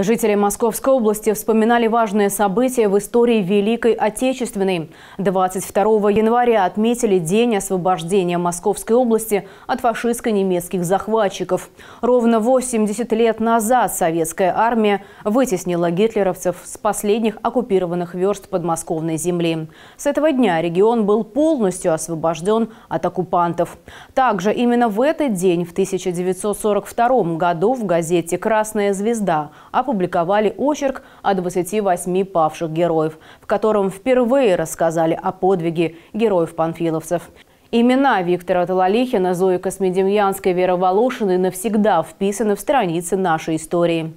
Жители Московской области вспоминали важные события в истории Великой Отечественной. 22 января отметили День освобождения Московской области от фашистско-немецких захватчиков. Ровно 80 лет назад советская армия вытеснила гитлеровцев с последних оккупированных верст подмосковной земли. С этого дня регион был полностью освобожден от оккупантов. Также именно в этот день, в 1942 году, в газете «Красная звезда» опубликовали очерк о 28 павших героев, в котором впервые рассказали о подвиге героев-панфиловцев. Имена Виктора Талалихина, Зои Космедемьянской, Веры Волошиной навсегда вписаны в страницы нашей истории.